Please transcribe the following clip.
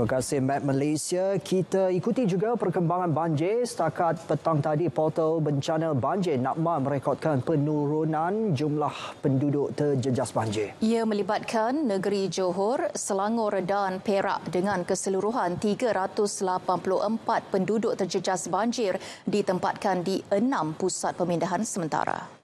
Terima kasih Matt Malaysia. Kita ikuti juga perkembangan banjir. Setakat petang tadi, portal bencana banjir Nakma merekodkan penurunan jumlah penduduk terjejas banjir. Ia melibatkan negeri Johor, Selangor dan Perak dengan keseluruhan 384 penduduk terjejas banjir ditempatkan di enam pusat pemindahan sementara.